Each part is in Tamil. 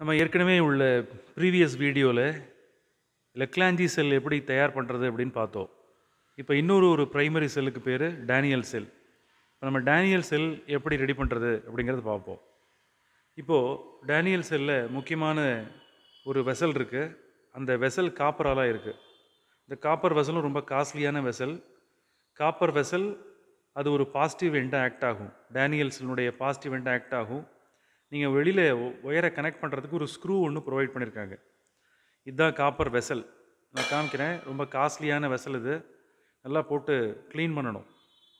நம்ம ஏற்கனவே உள்ள ப்ரீவியஸ் வீடியோவில் லெக்லாஞ்சி செல் எப்படி தயார் பண்ணுறது அப்படின்னு பார்த்தோம் இப்போ இன்னொரு ஒரு ப்ரைமரி செல்லுக்கு பேர் டேனியல் செல் இப்போ நம்ம டேனியல் செல் எப்படி ரெடி பண்ணுறது அப்படிங்கிறத பார்ப்போம் இப்போது டேனியல் செல்லில் முக்கியமான ஒரு வெசல் இருக்குது அந்த வெசல் காப்பராலாம் இருக்குது இந்த காப்பர் வெசலும் ரொம்ப காஸ்ட்லியான வெசல் காப்பர் வெசல் அது ஒரு பாசிட்டிவ் எண்டாக ஆக்ட் ஆகும் டேனியல் செல்லுடைய பாசிட்டிவ் எண்டாக ஆக்ட் ஆகும் நீங்கள் வெளியில் ஒயரை கனெக்ட் பண்ணுறதுக்கு ஒரு ஸ்க்ரூ ஒன்று ப்ரொவைட் பண்ணியிருக்காங்க இதுதான் காப்பர் வெசல் நான் காமிக்கிறேன் ரொம்ப காஸ்ட்லியான வெசல் இது நல்லா போட்டு க்ளீன் பண்ணணும்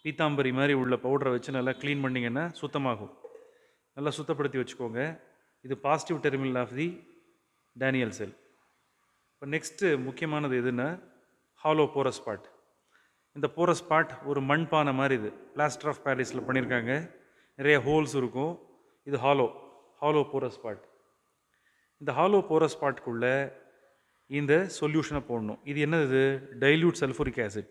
பீத்தாம்பரி மாதிரி உள்ள பவுடரை வச்சு நல்லா க்ளீன் பண்ணிங்கன்னா சுத்தமாகும் நல்லா சுத்தப்படுத்தி வச்சுக்கோங்க இது positive terminal of the Daniell cell இப்போ நெக்ஸ்ட்டு முக்கியமானது எதுன்னா ஹாலோ போர ஸ்பாட் இந்த போர ஸ்பாட் ஒரு மண்பானை மாதிரி இது பிளாஸ்டர் ஆஃப் பேரிஸில் பண்ணியிருக்காங்க நிறைய ஹோல்ஸ் இருக்கும் இது ஹாலோ ஹாலோ போரஸ் பாட் இந்த ஹாலோ போரஸ் பார்ட்குள்ளே இந்த சொல்யூஷனை போடணும் இது என்னது dilute sulphuric acid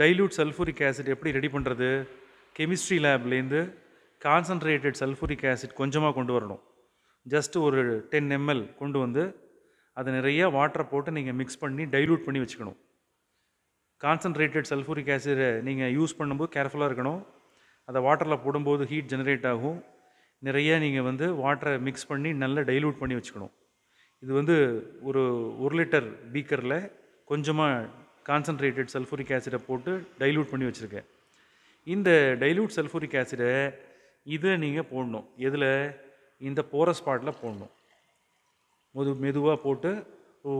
dilute sulphuric acid எப்படி ரெடி பண்ணுறது கெமிஸ்ட்ரி லேப்லேருந்து கான்சன்ட்ரேட்டட் சல்ஃபூரிக் ஆசிட் கொஞ்சமாக கொண்டு வரணும் ஜஸ்ட்டு ஒரு டென் எம்எல் கொண்டு வந்து அதை நிறைய வாட்டரை போட்டு நீங்கள் மிக்ஸ் பண்ணி டைல்யூட் பண்ணி வச்சுக்கணும் கான்சன்ட்ரேட்டட் சல்ஃபூரிக் ஆசிடை நீங்கள் யூஸ் பண்ணும்போது கேர்ஃபுல்லாக இருக்கணும் அதை வாட்டரில் போடும்போது ஹீட் ஜெனரேட் ஆகும் நிறைய நீங்கள் வந்து வாட்டரை மிக்ஸ் பண்ணி நல்லா டைல்யூட் பண்ணி வச்சுக்கணும் இது வந்து ஒரு ஒரு லிட்டர் பீக்கரில் கொஞ்சமாக கான்சன்ட்ரேட்டட் சல்ஃபூரிக் ஆசிடை போட்டு டைல்யூட் பண்ணி வச்சுருக்கேன் இந்த டைல்யூட் சல்ஃபூரிக் ஆசிடை இதை நீங்கள் போடணும் எதில் இந்த போகிற ஸ்பாட்டில் போடணும் மொது மெதுவாக போட்டு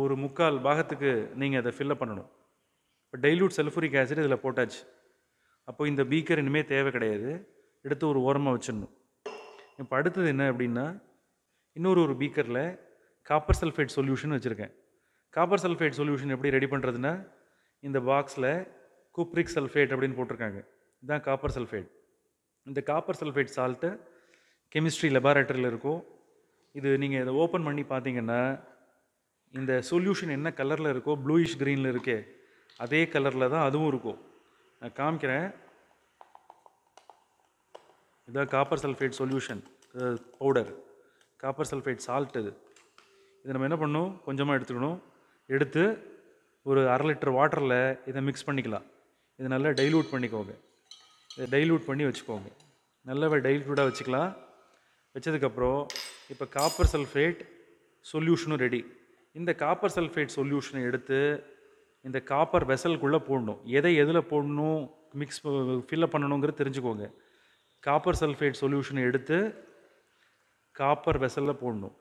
ஒரு முக்கால் பாகத்துக்கு நீங்கள் அதை ஃபில்லப் பண்ணணும் இப்போ டைல்யூட் சல்ஃபூரிக் ஆசிட் இதில் போட்டாச்சு அப்போ இந்த பீக்கர் இனிமேல் தேவை கிடையாது எடுத்து ஒரு ஓரமாக வச்சிடணும் இப்போ அடுத்தது என்ன அப்படின்னா இன்னொரு ஒரு பீக்கரில் காப்பர் சல்ஃபேட் சொல்யூஷன் வச்சுருக்கேன் காப்பர் சல்ஃபேட் சொல்யூஷன் எப்படி ரெடி பண்ணுறதுன்னா இந்த பாக்ஸில் கூப்ரிக் சல்ஃபேட் அப்படின்னு போட்டிருக்காங்க இதுதான் காப்பர் சல்ஃபேட் இந்த காப்பர் சல்ஃபேட் சால்ட்டு கெமிஸ்ட்ரி லெபார்ட்டரியில் இருக்கும் இது நீங்கள் இதை ஓப்பன் பண்ணி பார்த்தீங்கன்னா இந்த சொல்யூஷன் என்ன கலரில் இருக்கோ ப்ளூயிஷ் க்ரீனில் இருக்கே அதே கலரில் தான் அதுவும் இருக்கும் நான் காமிக்கிறேன் இதான் copper sulphate solution powder copper sulphate salt இது இதை நம்ம என்ன பண்ணணும் கொஞ்சமாக எடுத்துக்கணும் எடுத்து ஒரு அரை லிட்டர் வாட்டரில் இதை மிக்ஸ் பண்ணிக்கலாம் இதை நல்லா டைல்யூட் பண்ணிக்கோங்க இதை டைல்யூட் பண்ணி வச்சுக்கோங்க நல்லா டைல்யூட்டாக வச்சுக்கலாம் வச்சதுக்கப்புறம் இப்போ காப்பர் சல்ஃபேட் சொல்யூஷனும் ரெடி இந்த காப்பர் சல்ஃபேட் சொல்யூஷனை எடுத்து இந்த காப்பர் வெசலுக்குள்ளே போடணும் எதை எதில் போடணும் மிக்ஸ் ஃபில்லப் பண்ணணுங்கிறது தெரிஞ்சுக்கோங்க காப்பர் சல்ஃபேட் சொல்யூஷனை எடுத்து காப்பர் வெசலில் போடணும்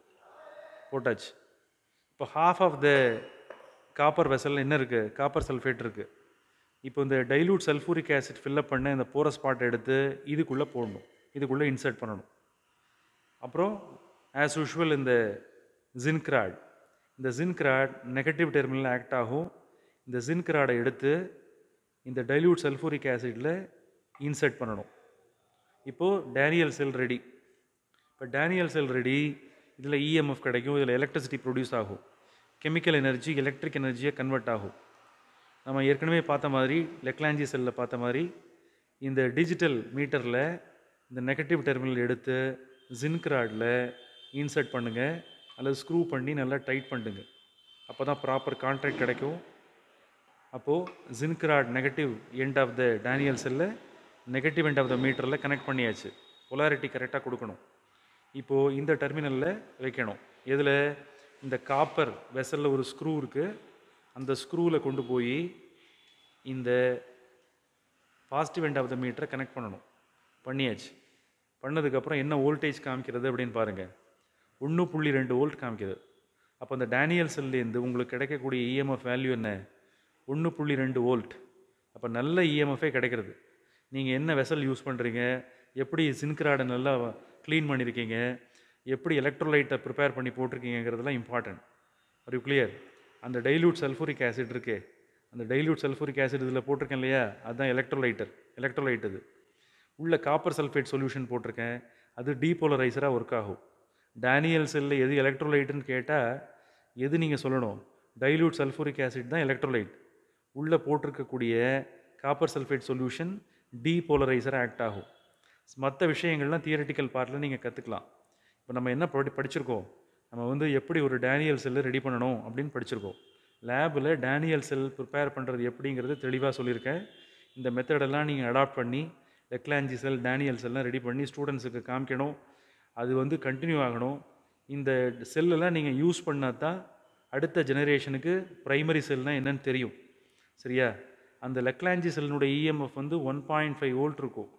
போட்டாச்சு இப்போ ஹாஃப் ஆஃப் த காப்பர் வெசலில் என்ன இருக்குது காப்பர் சல்ஃபேட் இருக்குது இப்போ இந்த டைலூட் சல்ஃபூரிக் ஆசிட் ஃபில்லப் பண்ண இந்த போகிற ஸ்பாட் எடுத்து இதுக்குள்ளே போடணும் இதுக்குள்ளே இன்சர்ட் பண்ணணும் அப்புறம் ஆஸ் யூஷுவல் இந்த ஜின்க்ராட் இந்த ஜின்க்ராட் நெகட்டிவ் டெர்மினல் ஆக்ட் ஆகும் இந்த ஜின்க்ராடை எடுத்து இந்த டைல்யூட் சல்ஃபூரிக் ஆசிடில் இன்சர்ட் பண்ணணும் இப்போது டேனியல் செல் ரெடி இப்போ டேனியல் செல் ரெடி இதில் இஎம்எஃப் கிடைக்கும் இதில் எலக்ட்ரிசிட்டி ப்ரொடியூஸ் ஆகும் கெமிக்கல் எனர்ஜி எலக்ட்ரிக் எனர்ஜியை கன்வெர்ட் ஆகும் நம்ம ஏற்கனவே பார்த்த மாதிரி லெக்லாஞ்சி செல்லில் பார்த்த மாதிரி இந்த டிஜிட்டல் மீட்டரில் இந்த நெகட்டிவ் டெர்மினல் எடுத்து ஜின் கிராடில் இன்சர்ட் பண்ணுங்கள் அல்லது ஸ்க்ரூ பண்ணி நல்லா டைட் பண்ணுங்க அப்போ தான் ப்ராப்பர் கான்ட்ராக்ட் கிடைக்கும் அப்போது zinc rod negative end of the Daniell செல்லை நெகட்டிவ் எண்ட் ஆஃப் த மீட்டரில் கனெக்ட் பண்ணியாச்சு பொலாரிட்டி கரெக்டாக கொடுக்கணும் இப்போது இந்த டெர்மினலில் வைக்கணும் இதில் இந்த காப்பர் வெசலில் ஒரு ஸ்க்ரூ இருக்குது அந்த ஸ்க்ரூவில் கொண்டு போய் இந்த பாசிட்டிவ் எண்ட் ஆஃப் த மீட்டரை கனெக்ட் பண்ணணும் பண்ணியாச்சு பண்ணதுக்கப்புறம் என்ன வோல்டேஜ் காமிக்கிறது அப்படின்னு பாருங்கள் ஒன்று புள்ளி ரெண்டு வோல்ட் காமிக்கிறது அப்போ அந்த டேனியல் செல்லேருந்து உங்களுக்கு கிடைக்கக்கூடிய இஎம்எஃப் e வேல்யூ என்ன ஒன்று புள்ளி ரெண்டு வோல்ட் அப்போ நல்ல இஎம்எஃபே e கிடைக்கிறது நீங்கள் என்ன வெசல் யூஸ் பண்ணுறீங்க எப்படி சின்க்ராடை நல்லா க்ளீன் பண்ணியிருக்கீங்க எப்படி எலக்ட்ரோலைட்டை ப்ரிப்பேர் பண்ணி போட்டிருக்கீங்கிறதுலாம் இம்பார்ட்டன்ட் ஆர் யூ கிளியர் அந்த டைல்யூட் சல்ஃபூரிக் ஆசிட் இருக்கே அந்த டைல்யூட் சல்ஃபூரிக் ஆசிட் இதில் போட்டிருக்கேன் இல்லையா அதுதான் எலக்ட்ரோலைட்டர் எலக்ட்ரோலைட் இது உள்ளே காப்பர் சல்ஃபேட் சொல்யூஷன் போட்டிருக்கேன் அது டீபோலரைசராக ஒர்க் ஆகும் டேனியல் செல்லில் எது எலக்ட்ரோலைட்டுன்னு கேட்டால் எது நீங்கள் சொல்லணும் டைல்யூட் சல்ஃபூரிக் ஆசிட் தான் எலக்ட்ரோலைட் உள்ளே போட்டிருக்கக்கூடிய காப்பர் சல்ஃபேட் சொல்யூஷன் டீபோலரைசராக ஆக்ட் ஆகும் மற்ற விஷயங்கள்லாம் தியரட்டிக்கல் பார்ட்டில் நீங்கள் கற்றுக்கலாம் இப்போ நம்ம என்ன படி படிச்சிருக்கோம் நம்ம வந்து எப்படி ஒரு டேனியல் செல்லு ரெடி பண்ணணும் அப்படின்னு படிச்சிருக்கோம் லேபில் டேனியல் செல் ப்ரிப்பேர் பண்ணுறது எப்படிங்கிறது தெளிவாக சொல்லியிருக்கேன் இந்த மெத்தடெல்லாம் நீங்கள் அடாப்ட் பண்ணி லெக்லாஞ்சி செல் டேனியல் செல்லாம் ரெடி பண்ணி ஸ்டூடெண்ட்ஸுக்கு காமிக்கணும் அது வந்து கண்டினியூ ஆகணும் இந்த செல்லெல்லாம் நீங்கள் யூஸ் பண்ணாதான் தான் அடுத்த ஜெனரேஷனுக்கு ப்ரைமரி செல்னால் என்னென்னு தெரியும் சரியா அந்த லெக்லாஞ்சி செல்லினுடைய இஎம்எஃப் e வந்து ஒன் பாயிண்ட் ஃபைவ் ஓல்ட் இருக்கும்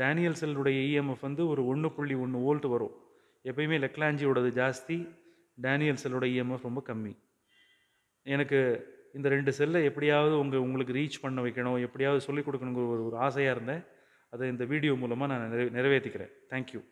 டேனியல் செல்லுடைய இஎம்எஃப் e வந்து ஒரு ஒன்று புள்ளி ஒன்று வோல்ட் வரும் எப்பயுமே லெக்லாஞ்சியோடது ஜாஸ்தி டேனியல் செல்லோட இஎம்எஃப் e ரொம்ப கம்மி எனக்கு இந்த ரெண்டு செல்லை எப்படியாவது உங்கள் உங்களுக்கு ரீச் பண்ண வைக்கணும் எப்படியாவது சொல்லிக் கொடுக்கணுங்கிற ஒரு ஒரு ஆசையாக இருந்தேன் அதை இந்த வீடியோ மூலமாக நான் நிறை நிறைவேற்றிக்கிறேன் தேங்க்யூ